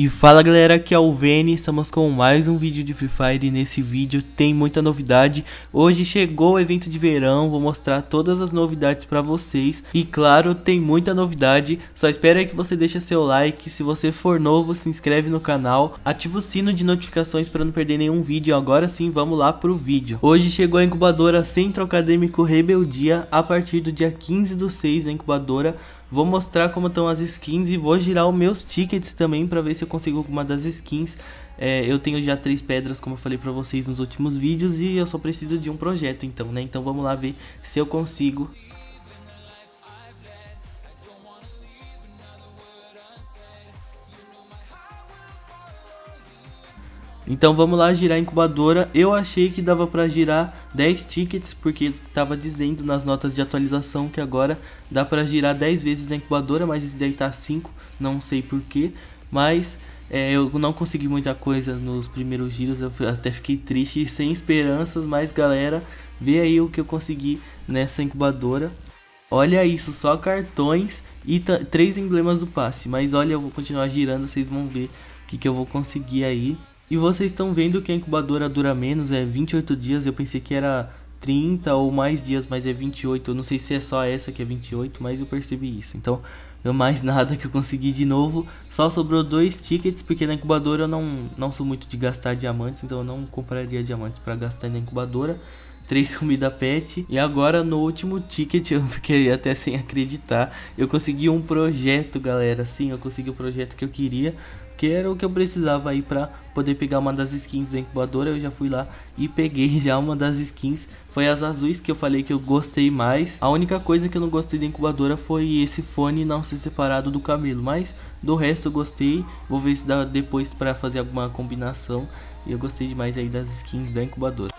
E fala galera, aqui é o Vene, estamos com mais um vídeo de Free Fire e nesse vídeo tem muita novidade. Hoje chegou o evento de verão, vou mostrar todas as novidades para vocês. E claro, tem muita novidade, só espero que você deixe seu like, se você for novo se inscreve no canal, ativa o sino de notificações para não perder nenhum vídeo. Agora sim, vamos lá pro vídeo. Hoje chegou a incubadora Centro Acadêmico Rebeldia, a partir do dia 15 do 6 a incubadora Vou mostrar como estão as skins e vou girar os meus tickets também para ver se eu consigo alguma das skins. É, eu tenho já três pedras, como eu falei para vocês nos últimos vídeos, e eu só preciso de um projeto então, né? Então vamos lá ver se eu consigo Então vamos lá girar a incubadora. Eu achei que dava para girar 10 tickets, porque estava dizendo nas notas de atualização que agora dá para girar 10 vezes na incubadora, mas esse daí tá 5, não sei porquê. Mas é, eu não consegui muita coisa nos primeiros giros, eu até fiquei triste e sem esperanças, mas galera, vê aí o que eu consegui nessa incubadora. Olha isso, só cartões e três emblemas do passe. Mas olha, eu vou continuar girando, vocês vão ver o que, que eu vou conseguir aí. E vocês estão vendo que a incubadora dura menos, é 28 dias, eu pensei que era 30 ou mais dias, mas é 28. Eu não sei se é só essa que é 28, mas eu percebi isso. Então, não é mais nada que eu consegui de novo. Só sobrou dois tickets, porque na incubadora eu não, não sou muito de gastar diamantes, então eu não compraria diamantes para gastar na incubadora. Três comida pet. E agora no último ticket, eu fiquei até sem acreditar. Eu consegui um projeto, galera. Sim, eu consegui o projeto que eu queria que era o que eu precisava aí para poder pegar uma das skins da incubadora. Eu já fui lá e peguei já uma das skins. Foi as azuis que eu falei que eu gostei mais. A única coisa que eu não gostei da incubadora foi esse fone não ser separado do cabelo. Mas do resto eu gostei. Vou ver se dá depois para fazer alguma combinação. E eu gostei demais aí das skins da incubadora.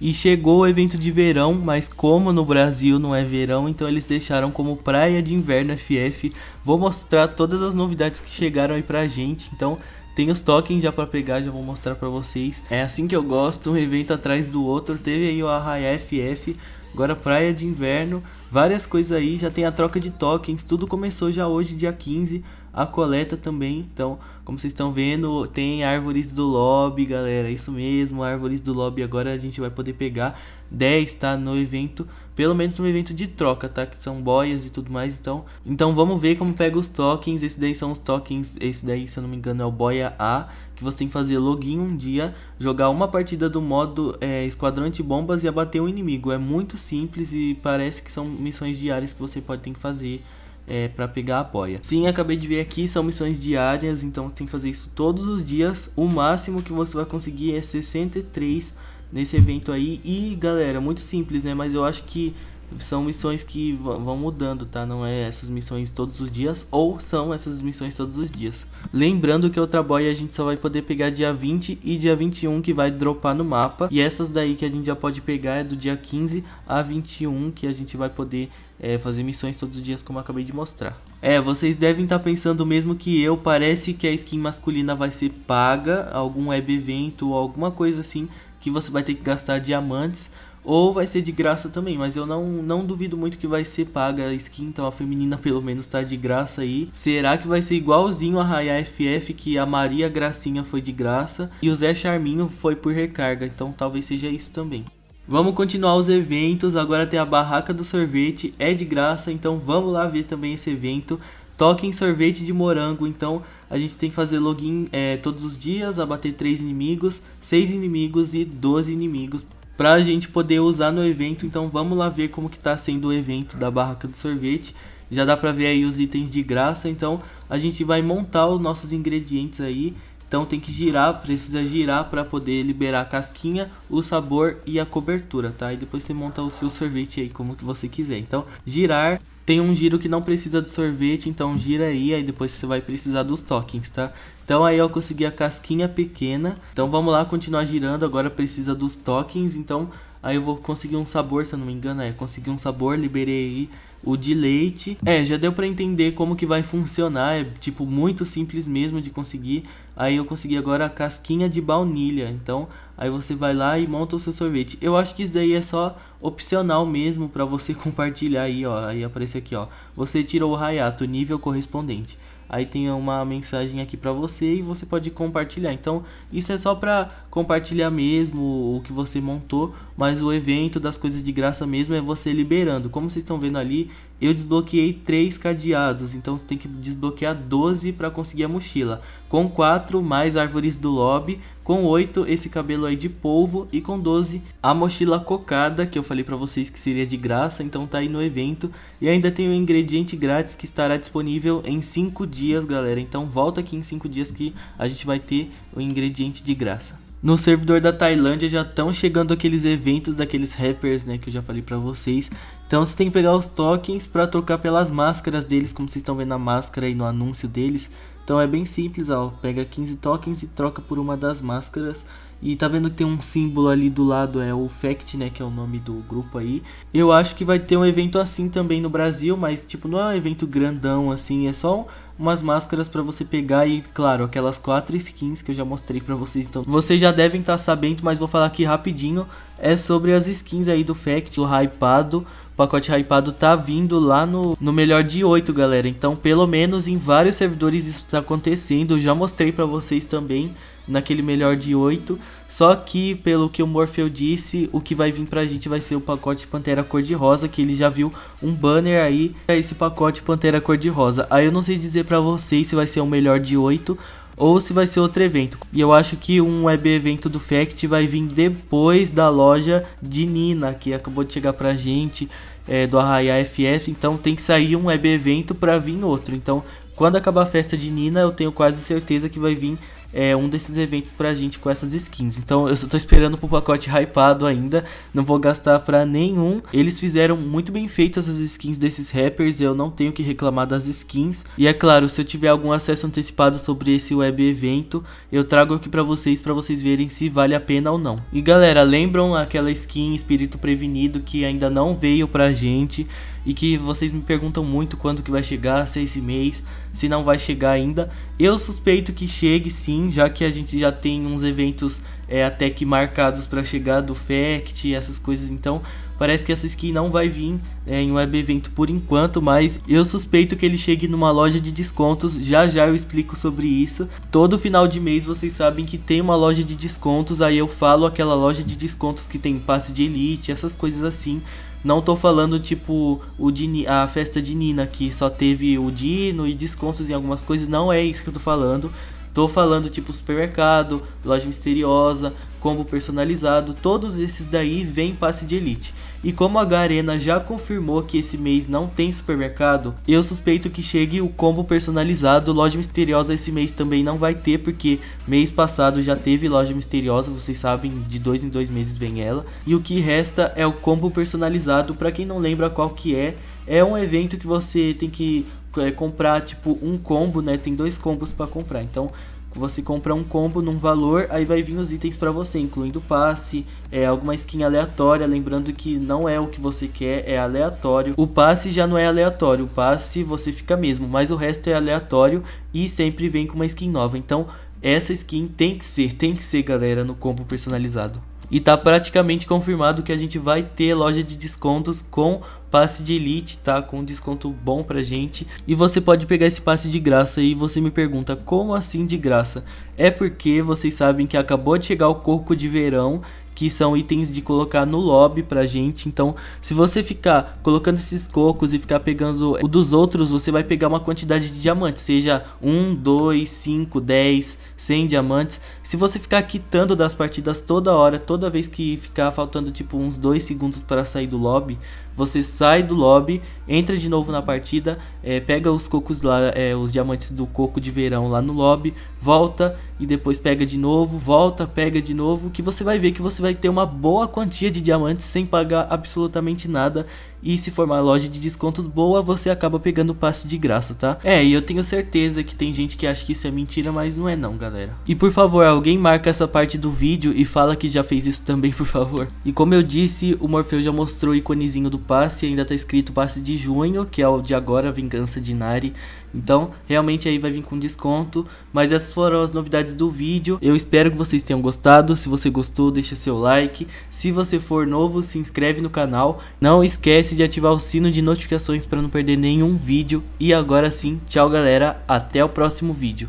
E chegou o evento de verão, mas como no Brasil não é verão, então eles deixaram como Praia de Inverno FF. Vou mostrar todas as novidades que chegaram aí pra gente, então tem os tokens já para pegar, já vou mostrar para vocês. É assim que eu gosto, um evento atrás do outro. Teve aí o Arraia FF, agora Praia de Inverno, várias coisas aí. Já tem a troca de tokens, tudo começou já hoje, dia 15 a coleta também. Então, como vocês estão vendo, tem árvores do lobby, galera. Isso mesmo, árvores do lobby. Agora a gente vai poder pegar 10, tá? No evento, pelo menos no evento de troca, tá? Que são boias e tudo mais. Então, então vamos ver como pega os tokens. Esse daí são os tokens. Esse daí, se eu não me engano, é o boia A. Que você tem que fazer login um dia, jogar uma partida do modo é, esquadrão bombas e abater o um inimigo. É muito simples e parece que são missões diárias que você pode ter que fazer é, para pegar apoia. Sim, acabei de ver aqui, são missões diárias, então você tem que fazer isso todos os dias. O máximo que você vai conseguir é 63 nesse evento aí. E galera, muito simples, né? Mas eu acho que são missões que vão mudando, tá? Não é essas missões todos os dias, ou são essas missões todos os dias. Lembrando que outra boy a gente só vai poder pegar dia 20 e dia 21 que vai dropar no mapa. E essas daí que a gente já pode pegar é do dia 15 a 21 que a gente vai poder é, fazer missões todos os dias, como acabei de mostrar. É, vocês devem estar tá pensando mesmo que eu, parece que a skin masculina vai ser paga, algum web evento ou alguma coisa assim, que você vai ter que gastar diamantes, ou vai ser de graça também, mas eu não, não duvido muito que vai ser paga a skin, então a feminina pelo menos tá de graça aí. Será que vai ser igualzinho a Raya FF, que a Maria Gracinha foi de graça, e o Zé Charminho foi por recarga, então talvez seja isso também. Vamos continuar os eventos. Agora tem a barraca do sorvete, é de graça, então vamos lá ver também esse evento. Toque em sorvete de morango, então a gente tem que fazer login é, todos os dias, abater 3 inimigos, 6 inimigos e 12 inimigos para a gente poder usar no evento. Então vamos lá ver como que tá sendo o evento da barraca do sorvete. Já dá para ver aí os itens de graça, então a gente vai montar os nossos ingredientes aí então tem que girar, precisa girar para poder liberar a casquinha, o sabor e a cobertura, tá? E depois você monta o seu sorvete aí como que você quiser. Então, girar tem um giro que não precisa do sorvete, então gira aí, aí depois você vai precisar dos tokens, tá? Então aí eu consegui a casquinha pequena. Então vamos lá, continuar girando, agora precisa dos tokens, então aí eu vou conseguir um sabor, se eu não me engano, é, consegui um sabor, liberei aí o de leite. É, já deu para entender como que vai funcionar, é tipo muito simples mesmo de conseguir. Aí eu consegui agora a casquinha de baunilha. Então, aí você vai lá e monta o seu sorvete. Eu acho que isso daí é só opcional mesmo para você compartilhar aí, ó. Aí aparece aqui, ó. Você tirou o Hayato, nível correspondente. Aí tem uma mensagem aqui para você e você pode compartilhar. Então, isso é só para compartilhar mesmo o que você montou mas o evento das coisas de graça mesmo é você liberando. Como vocês estão vendo ali, eu desbloqueei 3 cadeados, então você tem que desbloquear 12 para conseguir a mochila. Com 4, mais árvores do lobby, com 8, esse cabelo aí de polvo e com 12, a mochila cocada, que eu falei para vocês que seria de graça, então tá aí no evento. E ainda tem um ingrediente grátis que estará disponível em 5 dias, galera, então volta aqui em 5 dias que a gente vai ter o ingrediente de graça. No servidor da Tailândia já estão chegando aqueles eventos daqueles rappers, né, que eu já falei para vocês. Então você tem que pegar os tokens para trocar pelas máscaras deles, como vocês estão vendo a máscara aí no anúncio deles. Então é bem simples, ó, pega 15 tokens e troca por uma das máscaras e tá vendo que tem um símbolo ali do lado, é o FACT, né, que é o nome do grupo aí. Eu acho que vai ter um evento assim também no Brasil, mas tipo, não é um evento grandão assim, é só umas máscaras para você pegar e, claro, aquelas quatro skins que eu já mostrei para vocês. Então, vocês já devem estar tá sabendo, mas vou falar aqui rapidinho, é sobre as skins aí do FACT, o hypado. O pacote hypado tá vindo lá no, no melhor de 8, galera. Então, pelo menos em vários servidores isso tá acontecendo. Eu já mostrei para vocês também naquele melhor de 8. Só que, pelo que o Morpheu disse, o que vai vir pra gente vai ser o pacote Pantera Cor-de-Rosa, que ele já viu um banner aí pra esse pacote Pantera Cor-de-Rosa. Aí eu não sei dizer para vocês se vai ser o melhor de 8 ou se vai ser outro evento. E eu acho que um web evento do Fact vai vir depois da loja de Nina, que acabou de chegar pra gente, é, do Arraia FF. Então tem que sair um web evento pra vir outro. Então quando acabar a festa de Nina, eu tenho quase certeza que vai vir é, um desses eventos pra gente com essas skins. Então eu só tô esperando pro pacote hypado ainda, não vou gastar pra nenhum. Eles fizeram muito bem feito essas skins desses rappers, eu não tenho que reclamar das skins. E é claro, se eu tiver algum acesso antecipado sobre esse web evento, eu trago aqui pra vocês, pra vocês verem se vale a pena ou não. E galera, lembram aquela skin Espírito Prevenido que ainda não veio pra gente e que vocês me perguntam muito quando que vai chegar, se é esse mês, se não vai chegar ainda. Eu suspeito que chegue sim, já que a gente já tem uns eventos é, até que marcados para chegar do Fact, essas coisas. Então, parece que essa skin não vai vir é, em web evento por enquanto, mas eu suspeito que ele chegue numa loja de descontos. Já já eu explico sobre isso. Todo final de mês vocês sabem que tem uma loja de descontos, aí eu falo aquela loja de descontos que tem passe de elite, essas coisas assim. Não tô falando tipo o de, a festa de Nina que só teve o Dino e descontos em algumas coisas, não é isso que eu tô falando. Tô falando tipo supermercado, loja misteriosa, combo personalizado, todos esses daí vem passe de elite. E como a Garena já confirmou que esse mês não tem supermercado, eu suspeito que chegue o combo personalizado. Loja Misteriosa esse mês também não vai ter, porque mês passado já teve Loja Misteriosa, vocês sabem, de dois em dois meses vem ela. E o que resta é o combo personalizado, para quem não lembra qual que é, é um evento que você tem que é, comprar tipo um combo, né? Tem dois combos para comprar. Então, você compra um combo num valor, aí vai vir os itens para você, incluindo passe, é alguma skin aleatória, lembrando que não é o que você quer, é aleatório. O passe já não é aleatório, o passe você fica mesmo, mas o resto é aleatório e sempre vem com uma skin nova. Então, essa skin tem que ser, tem que ser, galera, no combo personalizado. E tá praticamente confirmado que a gente vai ter loja de descontos com passe de elite, tá? Com desconto bom pra gente. E você pode pegar esse passe de graça e você me pergunta, como assim de graça? É porque vocês sabem que acabou de chegar o corco de verão que são itens de colocar no lobby pra gente. Então, se você ficar colocando esses cocos e ficar pegando o dos outros, você vai pegar uma quantidade de diamantes, seja 1, 2, 5, 10, 100 diamantes. Se você ficar quitando das partidas toda hora, toda vez que ficar faltando tipo uns 2 segundos para sair do lobby, você sai do lobby, entra de novo na partida, é, pega os cocos lá, é, os diamantes do coco de verão lá no lobby, volta e depois pega de novo, volta, pega de novo, que você vai ver que você vai ter uma boa quantia de diamantes sem pagar absolutamente nada e se for uma loja de descontos boa, você acaba pegando o passe de graça, tá? É, e eu tenho certeza que tem gente que acha que isso é mentira, mas não é não, galera. E por favor, alguém marca essa parte do vídeo e fala que já fez isso também, por favor. E como eu disse, o Morfeu já mostrou o iconezinho do passe, ainda tá escrito passe de junho, que é o de agora, Vingança de Nari. Então, realmente aí vai vir com desconto. Mas essas foram as novidades do vídeo. Eu espero que vocês tenham gostado. Se você gostou, deixa seu like. Se você for novo, se inscreve no canal. Não esquece esquece de ativar o sino de notificações para não perder nenhum vídeo. E agora sim, tchau galera, até o próximo vídeo.